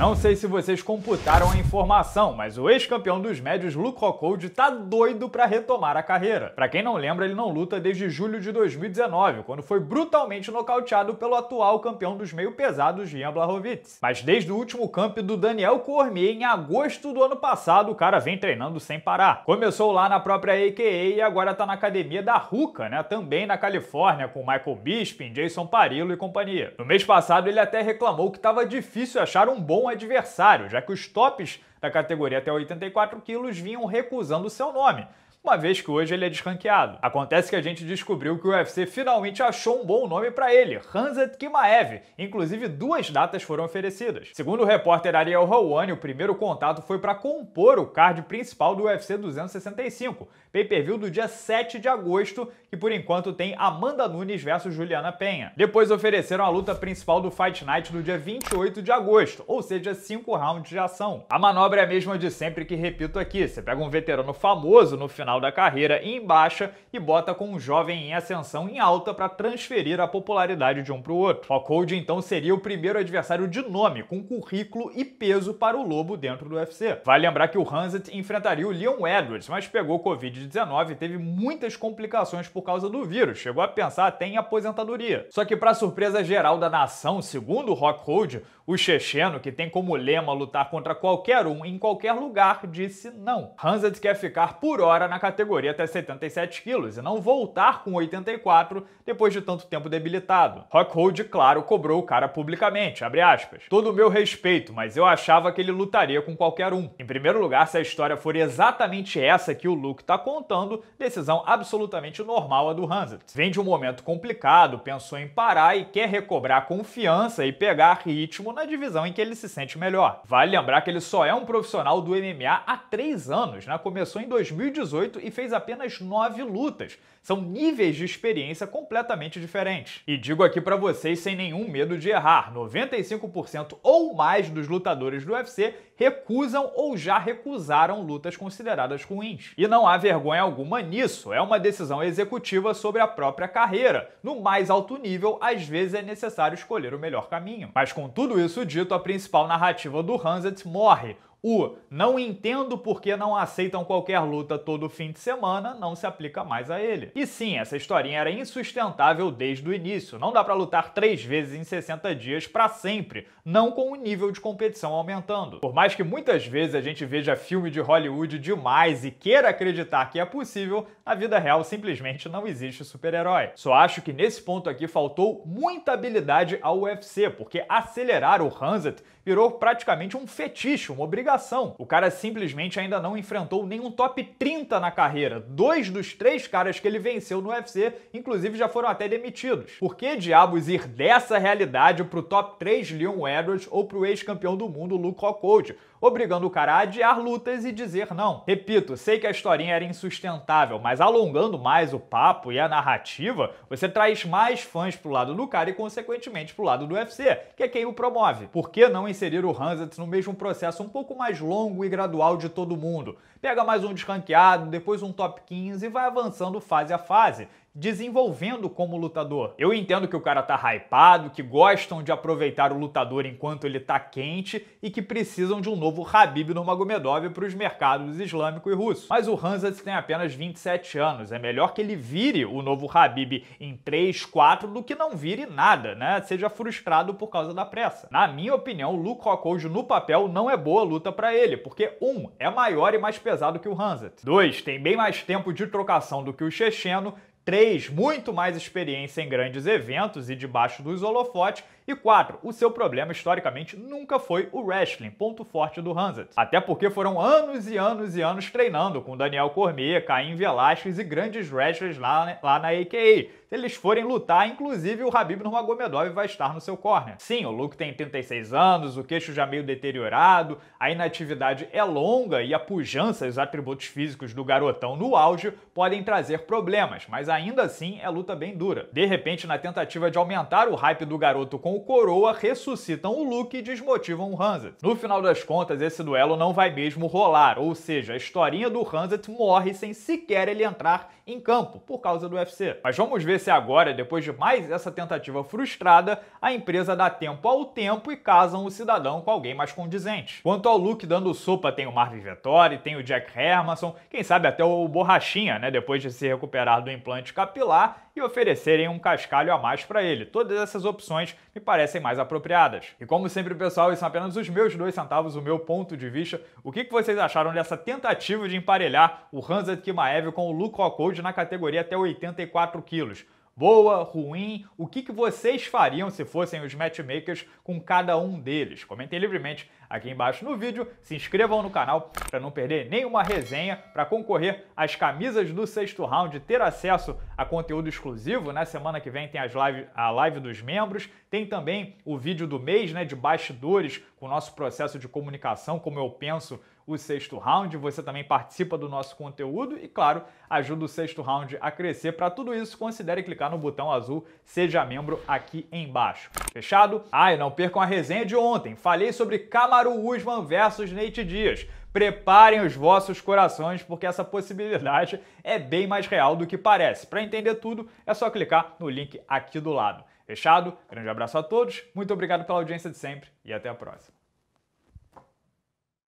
Não sei se vocês computaram a informação, mas o ex-campeão dos médios Luke Rockhold tá doido para retomar a carreira. Para quem não lembra, ele não luta desde julho de 2019, quando foi brutalmente nocauteado pelo atual campeão dos meio-pesados Ian Blachowicz. Mas desde o último camp do Daniel Cormier em agosto do ano passado, o cara vem treinando sem parar. Começou lá na própria AKA e agora tá na academia da Ruka, né? Também na Califórnia com Michael Bisping, Jason Parillo e companhia. No mês passado ele até reclamou que tava difícil achar um bom adversário, já que os tops da categoria até 84 quilos vinham recusando seu nome uma vez que hoje ele é desranqueado. Acontece que a gente descobriu que o UFC finalmente achou um bom nome para ele, Hanzat Kimaev. Inclusive, duas datas foram oferecidas. Segundo o repórter Ariel Rowani, o primeiro contato foi para compor o card principal do UFC 265, pay-per-view do dia 7 de agosto, que por enquanto tem Amanda Nunes versus Juliana Penha. Depois ofereceram a luta principal do Fight Night no dia 28 de agosto, ou seja, cinco rounds de ação. A manobra é a mesma de sempre que repito aqui, você pega um veterano famoso no final final da carreira em baixa e bota com um jovem em ascensão em alta para transferir a popularidade de um para o outro. Rockhold então seria o primeiro adversário de nome, com currículo e peso para o Lobo dentro do UFC. Vale lembrar que o Hanset enfrentaria o Leon Edwards, mas pegou Covid-19 e teve muitas complicações por causa do vírus, chegou a pensar até em aposentadoria. Só que para surpresa geral da nação, segundo Rockhold, o checheno, que tem como lema lutar contra qualquer um em qualquer lugar, disse não. Hanset quer ficar por hora na categoria até 77 quilos e não voltar com 84 depois de tanto tempo debilitado. Rockhold, claro, cobrou o cara publicamente, abre aspas. Todo o meu respeito, mas eu achava que ele lutaria com qualquer um. Em primeiro lugar, se a história for exatamente essa que o Luke tá contando, decisão absolutamente normal a do Hanset. Vem de um momento complicado, pensou em parar e quer recobrar confiança e pegar ritmo na divisão em que ele se sente melhor. Vale lembrar que ele só é um profissional do MMA há três anos, né? Começou em 2018 2018 e fez apenas 9 lutas. São níveis de experiência completamente diferentes. E digo aqui para vocês sem nenhum medo de errar, 95% ou mais dos lutadores do UFC recusam ou já recusaram lutas consideradas ruins. E não há vergonha alguma nisso, é uma decisão executiva sobre a própria carreira. No mais alto nível, às vezes é necessário escolher o melhor caminho. Mas com tudo isso dito, a principal narrativa do Hanset morre. O não entendo por que não aceitam qualquer luta todo fim de semana não se aplica mais a ele. E sim, essa historinha era insustentável desde o início. Não dá para lutar três vezes em 60 dias para sempre, não com o nível de competição aumentando. Por mais que muitas vezes a gente veja filme de Hollywood demais e queira acreditar que é possível, na vida real simplesmente não existe super-herói. Só acho que nesse ponto aqui faltou muita habilidade ao UFC, porque acelerar o Hanset virou praticamente um fetiche, uma obrigação obrigação. O cara simplesmente ainda não enfrentou nenhum top 30 na carreira. Dois dos três caras que ele venceu no UFC, inclusive, já foram até demitidos. Por que diabos ir dessa realidade pro top 3 Leon Edwards ou pro ex-campeão do mundo Luke Rockhold? obrigando o cara a adiar lutas e dizer não. Repito, sei que a historinha era insustentável, mas alongando mais o papo e a narrativa, você traz mais fãs pro lado do cara e, consequentemente, pro lado do UFC, que é quem o promove. Por que não inserir o Hanset no mesmo processo um pouco mais longo e gradual de todo mundo? Pega mais um descanqueado, depois um top 15 e vai avançando fase a fase, desenvolvendo como lutador. Eu entendo que o cara tá hypado, que gostam de aproveitar o lutador enquanto ele tá quente e que precisam de um novo Habib Nurmagomedov para os mercados islâmico e russo. Mas o Hanzat tem apenas 27 anos, é melhor que ele vire o novo Habib em 3, 4 do que não vire nada, né? Seja frustrado por causa da pressa. Na minha opinião, o Luke Rockhold no papel não é boa luta para ele, porque um, é maior e mais pesado que o Hanzat. 2. Tem bem mais tempo de trocação do que o checheno 3. Muito mais experiência em grandes eventos e debaixo dos holofotes e 4. O seu problema historicamente nunca foi o wrestling, ponto forte do Hanset. Até porque foram anos e anos e anos treinando com Daniel Cormier, Caim Velasquez e grandes wrestlers lá, né, lá na AKA. Se eles forem lutar, inclusive o Habib Nurmagomedov vai estar no seu corner. Sim, o Luke tem 36 anos, o queixo já meio deteriorado, a inatividade é longa e a pujança e os atributos físicos do garotão no auge podem trazer problemas, mas ainda assim é luta bem dura. De repente, na tentativa de aumentar o hype do garoto com o Coroa ressuscitam o Luke e desmotivam o Hanset. No final das contas, esse duelo não vai mesmo rolar, ou seja, a historinha do Hanset morre sem sequer ele entrar em campo, por causa do UFC. Mas vamos ver se agora, depois de mais essa tentativa frustrada, a empresa dá tempo ao tempo e casam o cidadão com alguém mais condizente. Quanto ao Luke dando sopa, tem o Marvin Vettori, tem o Jack Hermanson, quem sabe até o Borrachinha, né, depois de se recuperar do implante capilar e oferecerem um cascalho a mais para ele. Todas essas opções me que parecem mais apropriadas. E como sempre, pessoal, isso são é apenas os meus dois centavos, o meu ponto de vista. O que vocês acharam dessa tentativa de emparelhar o Hansa Kimaev com o Luke Rockhold na categoria até 84 quilos? Boa, ruim? O que, que vocês fariam se fossem os matchmakers com cada um deles? Comentem livremente aqui embaixo no vídeo, se inscrevam no canal para não perder nenhuma resenha, para concorrer às camisas do sexto round, ter acesso a conteúdo exclusivo. Na né? semana que vem tem as live, a live dos membros, tem também o vídeo do mês né, de bastidores com o nosso processo de comunicação, como eu penso o sexto round. Você também participa do nosso conteúdo e, claro, ajuda o sexto round a crescer. Para tudo isso, considere clicar no botão azul Seja Membro aqui embaixo. Fechado? Ah, e não percam a resenha de ontem. Falei sobre Camaro Usman versus Nate Dias. Preparem os vossos corações, porque essa possibilidade é bem mais real do que parece. Para entender tudo, é só clicar no link aqui do lado. Fechado? Grande abraço a todos, muito obrigado pela audiência de sempre e até a próxima.